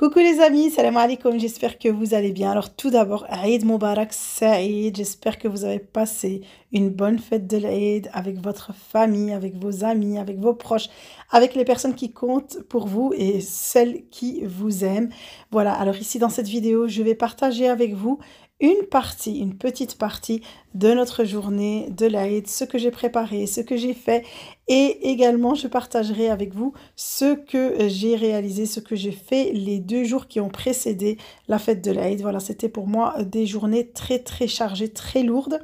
Coucou les amis, salam alaikum, j'espère que vous allez bien. Alors tout d'abord, Eid Mubarak Saïd, j'espère que vous avez passé une bonne fête de l'Aïd avec votre famille, avec vos amis, avec vos proches, avec les personnes qui comptent pour vous et celles qui vous aiment. Voilà, alors ici dans cette vidéo, je vais partager avec vous une partie, une petite partie de notre journée de l'Aïd, ce que j'ai préparé, ce que j'ai fait et également je partagerai avec vous ce que euh, j'ai réalisé, ce que j'ai fait les deux jours qui ont précédé la fête de l'Aïd. Voilà, c'était pour moi euh, des journées très très chargées, très lourdes.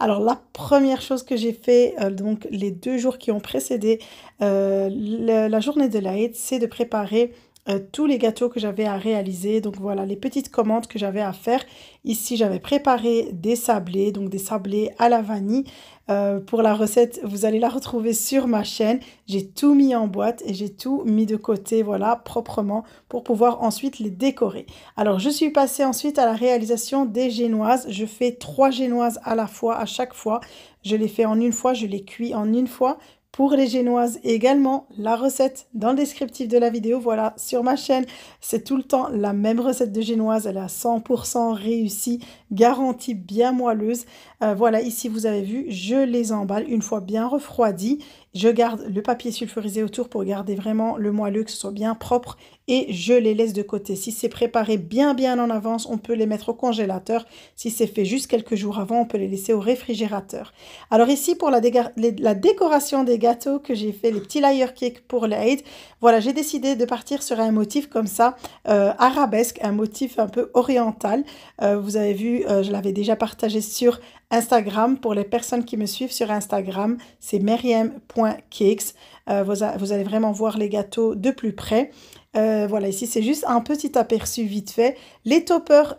Alors la première chose que j'ai fait euh, donc les deux jours qui ont précédé la journée de l'Aïd, c'est de préparer euh, tous les gâteaux que j'avais à réaliser. Donc voilà, les petites commandes que j'avais à faire. Ici, j'avais préparé des sablés, donc des sablés à la vanille. Euh, pour la recette, vous allez la retrouver sur ma chaîne. J'ai tout mis en boîte et j'ai tout mis de côté, voilà, proprement, pour pouvoir ensuite les décorer. Alors, je suis passée ensuite à la réalisation des génoises. Je fais trois génoises à la fois, à chaque fois. Je les fais en une fois, je les cuis en une fois pour les génoises également la recette dans le descriptif de la vidéo. Voilà, sur ma chaîne, c'est tout le temps la même recette de génoise. Elle est à 100% réussie, garantie bien moelleuse. Euh, voilà, ici vous avez vu, je les emballe une fois bien refroidies je garde le papier sulfurisé autour pour garder vraiment le moelleux, que ce soit bien propre et je les laisse de côté. Si c'est préparé bien bien en avance, on peut les mettre au congélateur. Si c'est fait juste quelques jours avant, on peut les laisser au réfrigérateur. Alors ici, pour la, décoration des gâteaux que j'ai fait, les petits layer cakes pour l'aide, voilà, j'ai décidé de partir sur un motif comme ça, euh, arabesque, un motif un peu oriental. Euh, vous avez vu, euh, je l'avais déjà partagé sur Instagram, pour les personnes qui me suivent sur Instagram, c'est meriem.cakes. Euh, vous allez vraiment voir les gâteaux de plus près. Euh, voilà, ici c'est juste un petit aperçu vite fait. Les toppers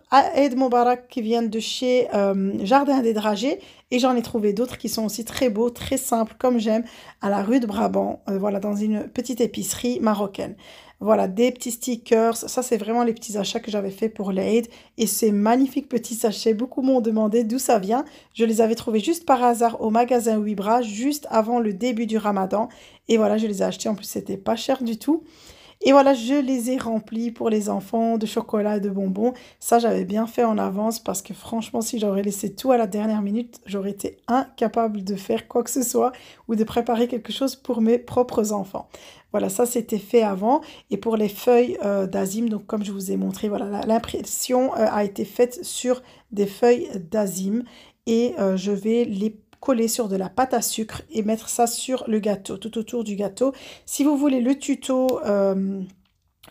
mon Moubarak qui viennent de chez euh, Jardin des Dragées. Et j'en ai trouvé d'autres qui sont aussi très beaux, très simples, comme j'aime, à la rue de Brabant, euh, voilà, dans une petite épicerie marocaine. Voilà, des petits stickers. Ça, c'est vraiment les petits achats que j'avais fait pour l'Aid. Et ces magnifiques petits sachets, beaucoup m'ont demandé d'où ça vient. Je les avais trouvés juste par hasard au magasin Wibra, juste avant le début du ramadan. Et voilà, je les ai achetés. En plus, c'était pas cher du tout. Et voilà, je les ai remplis pour les enfants de chocolat et de bonbons. Ça, j'avais bien fait en avance parce que franchement, si j'aurais laissé tout à la dernière minute, j'aurais été incapable de faire quoi que ce soit ou de préparer quelque chose pour mes propres enfants. Voilà, ça c'était fait avant. Et pour les feuilles euh, donc comme je vous ai montré, voilà, l'impression euh, a été faite sur des feuilles d'azim et euh, je vais les coller sur de la pâte à sucre et mettre ça sur le gâteau, tout autour du gâteau. Si vous voulez le tuto, euh,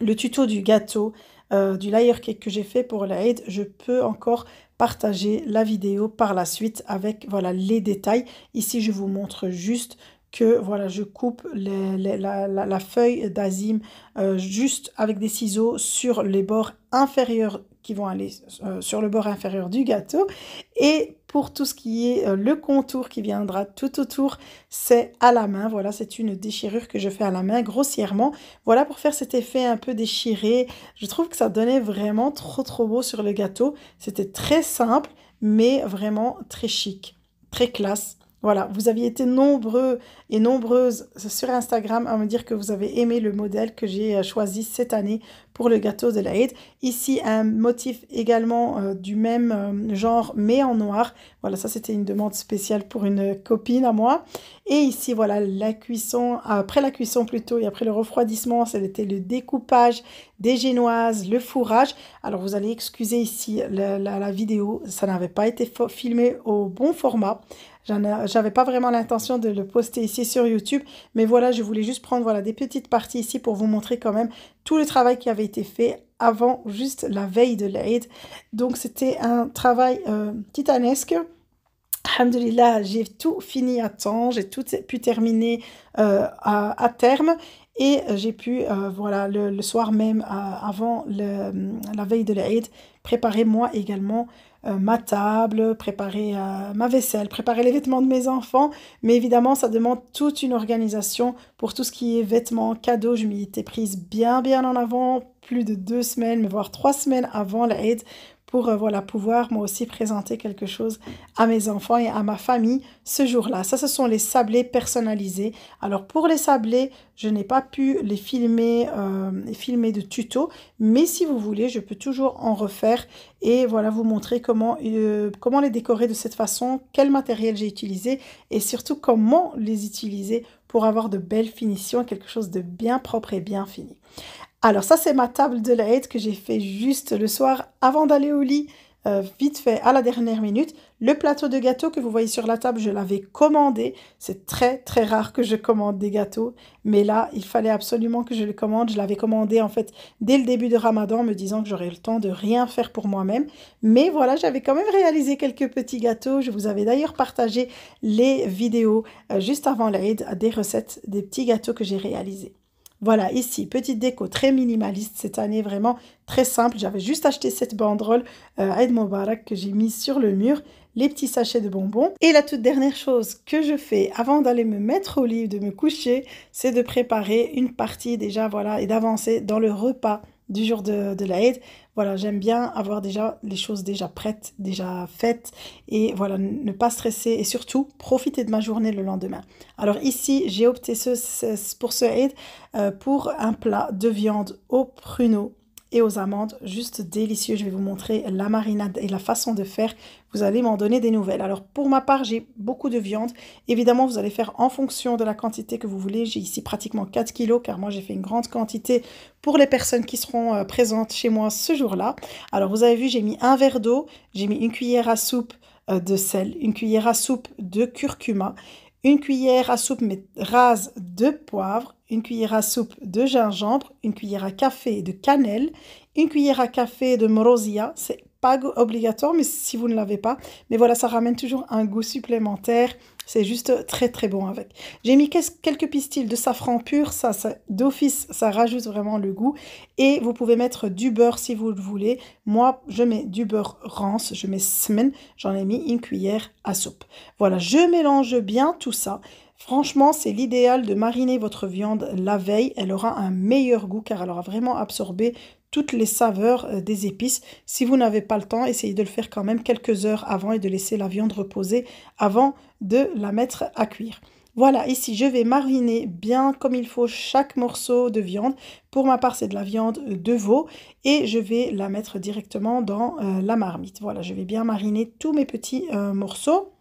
le tuto du gâteau, euh, du layer cake que j'ai fait pour la aide je peux encore partager la vidéo par la suite avec voilà les détails. Ici, je vous montre juste que voilà, je coupe la, feuille d'azime euh, juste avec des ciseaux sur les bords inférieurs qui vont aller euh, sur le bord inférieur du gâteau. Et pour tout ce qui est euh, le contour qui viendra tout autour, c'est à la main. Voilà, c'est une déchirure que je fais à la main grossièrement. Voilà pour faire cet effet un peu déchiré. Je trouve que ça donnait vraiment trop trop beau sur le gâteau. C'était très simple, mais vraiment très chic, très classe. Voilà, vous aviez été nombreux et nombreuses sur Instagram à me dire que vous avez aimé le modèle que j'ai euh, choisi cette année pour le gâteau de l'Aïd. Ici, un motif également euh, du même euh, genre, mais en noir. Voilà, ça c'était une demande spéciale pour une copine à moi. Et ici, voilà, la cuisson, après la cuisson plutôt, et après le refroidissement, c'était le découpage des génoises, le fourrage. Alors vous allez excuser ici la vidéo, ça n'avait pas été filmé au bon format. J'avais pas vraiment l'intention de le poster ici sur YouTube, mais voilà, je voulais juste prendre voilà, des petites parties ici pour vous montrer quand même tout le travail qui avait été fait avant juste la veille de l'Aïd. Donc c'était un travail euh, titanesque. Alhamdulillah, j'ai tout fini à temps, j'ai tout pu terminer euh, à, terme et euh, j'ai pu, voilà, le, soir même, avant la veille de l'Aïd, préparer moi également euh, ma table, préparer euh, ma vaisselle, préparer les vêtements de mes enfants. Mais évidemment, ça demande toute une organisation pour tout ce qui est vêtements, cadeaux. Je m'y étais prise bien, bien en avant, plus de deux semaines, mais voire trois semaines avant l'aide pour euh, voilà, pouvoir moi aussi présenter quelque chose à mes enfants et à ma famille ce jour-là. Ça, ce sont les sablés personnalisés. Alors pour les sablés, je n'ai pas pu les filmer, euh, filmer de tuto, mais si vous voulez, je peux toujours en refaire et voilà vous montrer comment, euh, comment les décorer de cette façon, quel matériel j'ai utilisé et surtout comment les utiliser pour avoir de belles finitions, quelque chose de bien propre et bien fini. Alors ça, c'est ma table de l'aide que j'ai fait juste le soir avant d'aller au lit, euh, vite fait, à la dernière minute. Le plateau de gâteaux que vous voyez sur la table, je l'avais commandé. C'est très, très rare que je commande des gâteaux. Mais là, il fallait absolument que je le commande. Je l'avais commandé, en fait, dès le début de Ramadan, me disant que j'aurais le temps de rien faire pour moi-même. Mais voilà, j'avais quand même réalisé quelques petits gâteaux. Je vous avais d'ailleurs partagé les vidéos euh, juste avant l'Aïd, des recettes des petits gâteaux que j'ai réalisés. Voilà, ici, petite déco très minimaliste cette année, vraiment très simple. J'avais juste acheté cette banderole euh, Moubarak Mubarak que j'ai mise sur le mur, les petits sachets de bonbons. Et la toute dernière chose que je fais avant d'aller me mettre au lit, de me coucher, c'est de préparer une partie déjà, voilà, et d'avancer dans le repas du jour de, de l'Aïd. Voilà, j'aime bien avoir déjà les choses déjà prêtes, déjà faites et voilà, ne pas stresser et surtout profiter de ma journée le lendemain. Alors ici, j'ai opté pour ce aide euh, pour un plat de viande au pruneau et aux amandes. Juste délicieux. Je vais vous montrer la marinade et la façon de faire. Vous allez m'en donner des nouvelles. Alors pour ma part, j'ai beaucoup de viande. Évidemment, vous allez faire en fonction de la quantité que vous voulez. J'ai ici pratiquement 4 kilos car moi j'ai fait une grande quantité pour les personnes qui seront euh, présentes chez moi ce jour-là. Alors vous avez vu, j'ai mis un verre d'eau, j'ai mis une cuillère à soupe euh, de sel, une cuillère à soupe de curcuma une cuillère à soupe rase de poivre, une cuillère à soupe de gingembre, une cuillère à café de cannelle, une cuillère à café de morosia. C'est pas obligatoire, mais si vous ne l'avez pas. Mais voilà, ça ramène toujours un goût supplémentaire c'est juste très très bon avec. J'ai mis quelques pistils de safran pur, ça, ça d'office, ça rajoute vraiment le goût. Et vous pouvez mettre du beurre si vous le voulez. Moi, je mets du beurre rance, je mets semaine, j'en ai mis une cuillère à soupe. Voilà, je mélange bien tout ça. Franchement, c'est l'idéal de mariner votre viande la veille. Elle aura un meilleur goût car elle aura vraiment absorbé toutes les saveurs euh, des épices. Si vous n'avez pas le temps, essayez de le faire quand même quelques heures avant et de laisser la viande reposer avant de la mettre à cuire. Voilà, ici je vais mariner bien comme il faut chaque morceau de viande. Pour ma part, c'est de la viande de veau et je vais la mettre directement dans euh, la marmite. Voilà, je vais bien mariner tous mes petits euh, morceaux.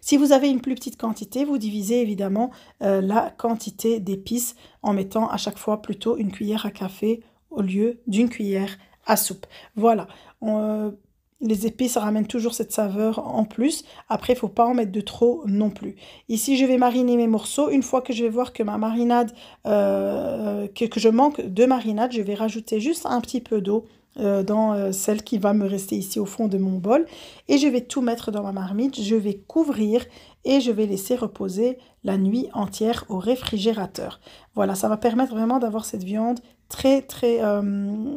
Si vous avez une plus petite quantité, vous divisez évidemment la quantité d'épices en mettant à chaque fois plutôt une cuillère à café au lieu d'une cuillère à soupe. Voilà. Euh, les épices ramènent toujours cette saveur en plus. Après, il faut pas en mettre de trop non plus. Ici, je vais mariner mes morceaux. Une fois que je vais voir que ma marinade, euh, que, je manque de marinade, je vais rajouter juste un petit peu d'eau euh, dans celle qui va me rester ici au fond de mon bol. Et je vais tout mettre dans ma marmite. Je vais couvrir et je vais laisser reposer la nuit entière au réfrigérateur. Voilà, ça va permettre vraiment d'avoir cette viande très très euh,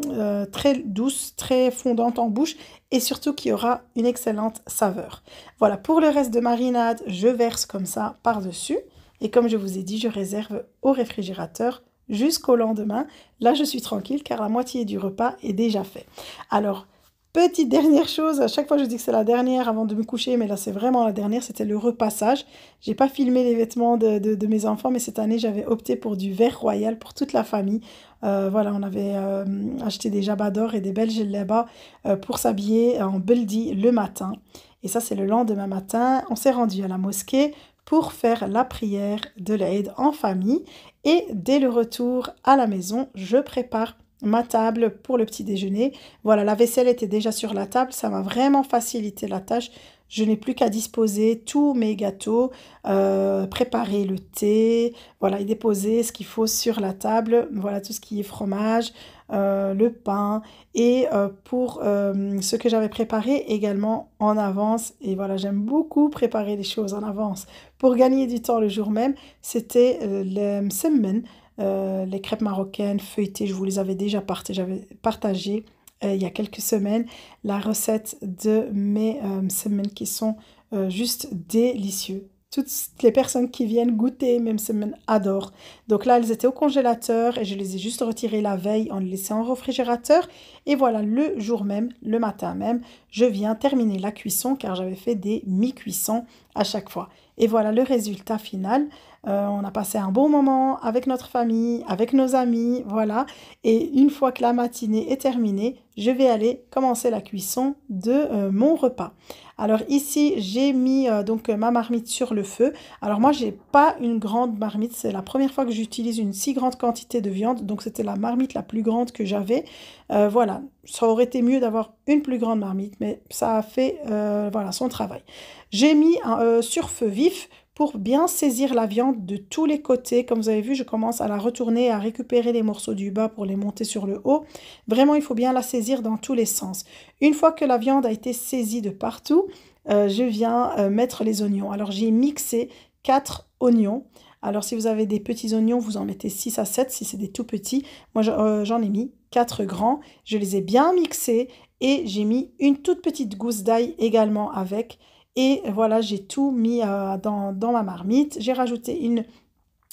euh, très douce, très fondante en bouche et surtout qui aura une excellente saveur. Voilà, pour le reste de marinade, je verse comme ça par-dessus et comme je vous ai dit, je réserve au réfrigérateur jusqu'au lendemain. Là, je suis tranquille car la moitié du repas est déjà fait. Alors, Petite dernière chose, à chaque fois je dis que c'est la dernière avant de me coucher, mais là c'est vraiment la dernière, c'était le repassage. J'ai pas filmé les vêtements de, de mes enfants, mais cette année j'avais opté pour du vert royal pour toute la famille. Euh, voilà, on avait euh, acheté des jabas et des belles bas euh, pour s'habiller en beldi le matin. Et ça, c'est le lendemain matin. On s'est rendu à la mosquée pour faire la prière de l'aide en famille. Et dès le retour à la maison, je prépare ma table pour le petit déjeuner. Voilà, la vaisselle était déjà sur la table, ça m'a vraiment facilité la tâche je n'ai plus qu'à disposer tous mes gâteaux, euh, préparer le thé, voilà, et déposer ce qu'il faut sur la table, voilà tout ce qui est fromage, euh, le pain et euh, pour ce que j'avais préparé également en avance. Et voilà, j'aime beaucoup préparer les choses en avance. Pour gagner du temps le jour même, c'était les msemen, les crêpes marocaines feuilletées, je vous les avais déjà partagées euh, il y a quelques semaines la recette de mes euh, semaines qui sont euh, juste délicieux. Toutes les personnes qui viennent goûter mes semaines adorent. Donc là, elles étaient au congélateur et je les ai juste retirées la veille en les laissant au réfrigérateur. Et voilà, le jour même, le matin même, je viens terminer la cuisson car j'avais fait des mi-cuissons à chaque fois. Et voilà le résultat final. Euh, on a passé un bon moment avec notre famille, avec nos amis, voilà. Et une fois que la matinée est terminée, je vais aller commencer la cuisson de euh, mon repas. Alors ici, j'ai mis euh, donc euh, ma marmite sur le feu. Alors moi, j'ai pas une grande marmite. C'est la première fois que j'utilise une si grande quantité de viande. Donc c'était la marmite la plus grande que j'avais. Euh, voilà, ça aurait été mieux d'avoir une plus grande marmite, mais ça a fait voilà, son travail. J'ai mis un, sur feu vif pour bien saisir la viande de tous les côtés. Comme vous avez vu, je commence à la retourner, à récupérer les morceaux du bas pour les monter sur le haut. Vraiment, il faut bien la saisir dans tous les sens. Une fois que la viande a été saisie de partout, euh, je viens euh, mettre les oignons. Alors, j'ai mixé 4 oignons. Alors, si vous avez des petits oignons, vous en mettez 6 à 7 si c'est des tout petits. Moi, euh, j'en ai mis 4 grands. Je les ai bien mixés et j'ai mis une toute petite gousse d'ail également avec. Et voilà, j'ai tout mis euh, dans, dans, ma marmite. J'ai rajouté une,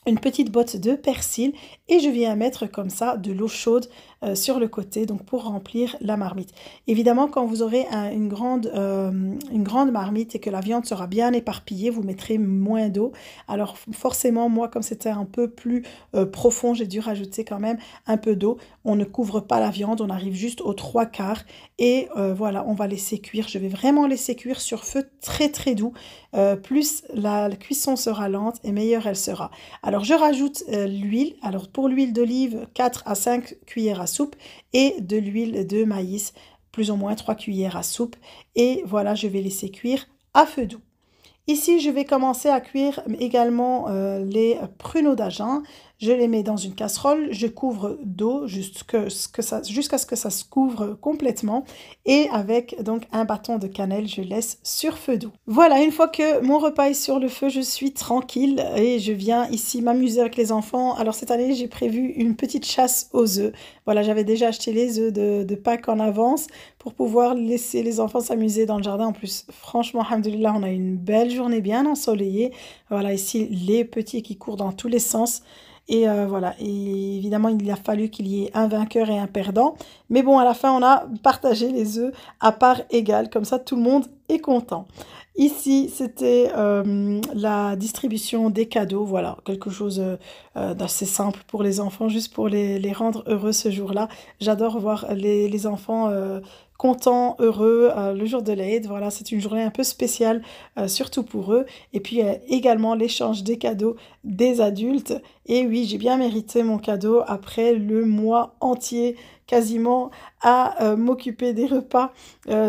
une petite botte de persil et je viens mettre comme ça de l'eau chaude euh, sur le côté, donc pour remplir la marmite. Évidemment, quand vous aurez une, grande, euh, une grande marmite et que la viande sera bien éparpillée, vous mettrez moins d'eau. Alors forcément, moi, comme c'était un peu plus euh, profond, j'ai dû rajouter quand même un peu d'eau. On ne couvre pas la viande, on arrive juste aux trois quarts. Et voilà, on va laisser cuire. Je vais vraiment laisser cuire sur feu très très doux. plus la, la cuisson sera lente et meilleure elle sera. Alors je rajoute l'huile. Alors pour l'huile d'olive, 4 à 5 cuillères à soupe et de l'huile de maïs, plus ou moins 3 cuillères à soupe. Et voilà, je vais laisser cuire à feu doux. Ici, je vais commencer à cuire également euh, les pruneaux d'agin je les mets dans une casserole, je couvre d'eau jusqu'à ce que ça se couvre complètement et avec donc un bâton de cannelle, je laisse sur feu doux. Voilà, une fois que mon repas est sur le feu, je suis tranquille et je viens ici m'amuser avec les enfants. Alors cette année, j'ai prévu une petite chasse aux œufs. Voilà, j'avais déjà acheté les œufs de, Pâques en avance pour pouvoir laisser les enfants s'amuser dans le jardin. En plus, franchement, alhamdoulilah, on a une belle journée bien ensoleillée. Voilà, ici, les petits qui courent dans tous les sens. Et euh, voilà, et évidemment, il a fallu qu'il y ait un vainqueur et un perdant. Mais bon, à la fin, on a partagé les œufs à part égale. Comme ça, tout le monde est content. Ici, c'était euh, la distribution des cadeaux. Voilà, quelque chose euh, d'assez simple pour les enfants, juste pour les, rendre heureux ce jour-là. J'adore voir les, les enfants content, heureux euh, le jour de l'Aide. Voilà, c'est une journée un peu spéciale, euh, surtout pour eux. Et puis également l'échange des cadeaux des adultes. Et oui, j'ai bien mérité mon cadeau après le mois entier quasiment à euh, m'occuper des repas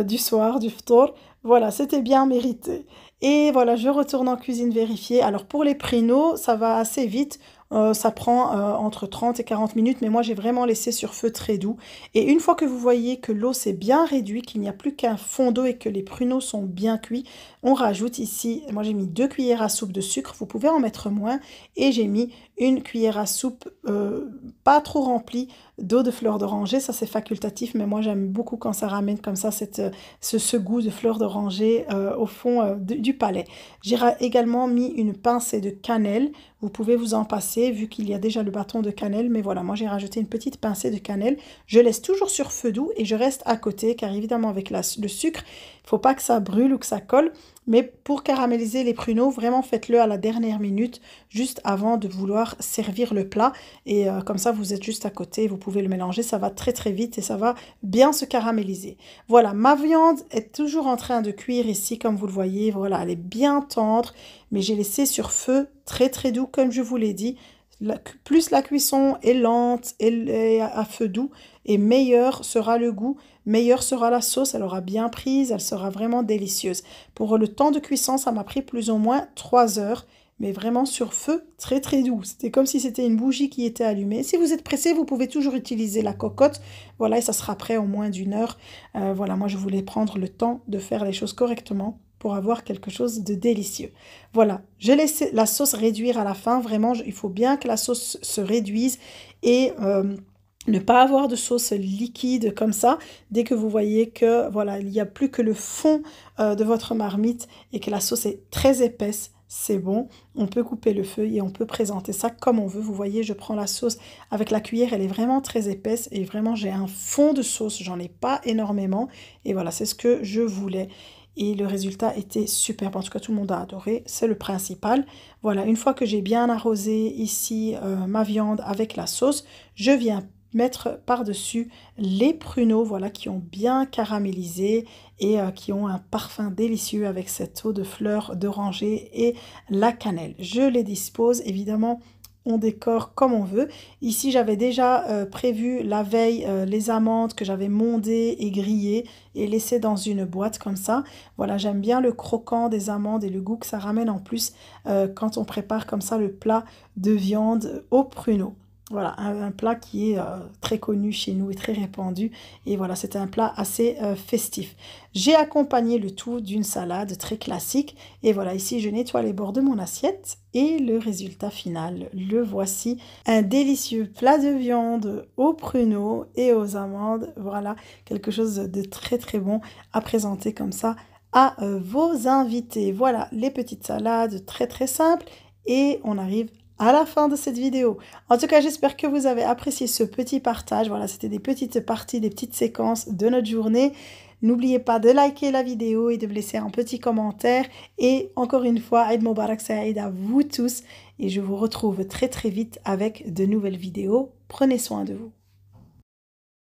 du soir, du ftor. Voilà, c'était bien mérité. Et voilà, je retourne en cuisine vérifier. Alors pour les prénoms, ça va assez vite. Euh, ça prend euh, entre 30 et 40 minutes, mais moi j'ai vraiment laissé sur feu très doux. Et une fois que vous voyez que l'eau s'est bien réduite, qu'il n'y a plus qu'un fond d'eau et que les pruneaux sont bien cuits, on rajoute ici, moi j'ai mis deux cuillères à soupe de sucre, vous pouvez en mettre moins, et j'ai mis une cuillère à soupe euh, pas trop remplie d'eau de fleur d'oranger, ça c'est facultatif, mais moi j'aime beaucoup quand ça ramène comme ça ce, goût de fleur d'oranger au fond du, du palais. J'ai également mis une pincée de cannelle, vous pouvez vous en passer vu qu'il y a déjà le bâton de cannelle, mais voilà, moi j'ai rajouté une petite pincée de cannelle. Je laisse toujours sur feu doux et je reste à côté car évidemment avec le sucre, il ne faut pas que ça brûle ou que ça colle. Mais pour caraméliser les pruneaux, vraiment faites-le à la dernière minute, juste avant de vouloir servir le plat. Et euh, comme ça, vous êtes juste à côté, vous pouvez le mélanger, ça va très très vite et ça va bien se caraméliser. Voilà, ma viande est toujours en train de cuire ici, comme vous le voyez. Voilà, elle est bien tendre, mais j'ai laissé sur feu très très doux, comme je vous l'ai dit. plus la cuisson est lente et, à feu doux, et meilleur sera le goût, meilleure sera la sauce, elle aura bien prise, elle sera vraiment délicieuse. Pour le temps de cuisson, ça m'a pris plus ou moins 3 heures, mais vraiment sur feu très très doux. C'était comme si c'était une bougie qui était allumée. Si vous êtes pressé, vous pouvez toujours utiliser la cocotte. Voilà, et ça sera prêt en moins d'une heure. Euh, voilà, moi je voulais prendre le temps de faire les choses correctement pour avoir quelque chose de délicieux. Voilà, j'ai laissé la sauce réduire à la fin. Vraiment, il faut bien que la sauce se réduise et... Euh, ne pas avoir de sauce liquide comme ça dès que vous voyez que voilà il n'y a plus que le fond euh, de votre marmite et que la sauce est très épaisse c'est bon on peut couper le feu et on peut présenter ça comme on veut vous voyez je prends la sauce avec la cuillère elle est vraiment très épaisse et vraiment j'ai un fond de sauce j'en ai pas énormément et voilà c'est ce que je voulais et le résultat était superbe. En tout cas, tout le monde a adoré, c'est le principal. Voilà, une fois que j'ai bien arrosé ici euh, ma viande avec la sauce, je viens mettre par-dessus les pruneaux voilà, qui ont bien caramélisé et euh, qui ont un parfum délicieux avec cette eau de fleurs d'oranger et la cannelle. Je les dispose évidemment on décore comme on veut. Ici, j'avais déjà euh, prévu la veille euh, les amandes que j'avais mondées et grillées et laissées dans une boîte comme ça. Voilà, j'aime bien le croquant des amandes et le goût que ça ramène en plus quand on prépare comme ça le plat de viande aux pruneaux. Voilà, un, plat qui est euh, très connu chez nous et très répandu. Et voilà, c'est un plat assez euh, festif. J'ai accompagné le tout d'une salade très classique. Et voilà, ici, je nettoie les bords de mon assiette. Et le résultat final, le voici. Un délicieux plat de viande aux pruneaux et aux amandes. Voilà, quelque chose de très très bon à présenter comme ça à euh, vos invités. Voilà, les petites salades très très simples. Et on arrive à la fin de cette vidéo. En tout cas, j'espère que vous avez apprécié ce petit partage. Voilà, c'était des petites parties, des petites séquences de notre journée. N'oubliez pas de liker la vidéo et de me laisser un petit commentaire. Et encore une fois, Aïd Moubarak Saïd à vous tous. Et je vous retrouve très très vite avec de nouvelles vidéos. Prenez soin de vous.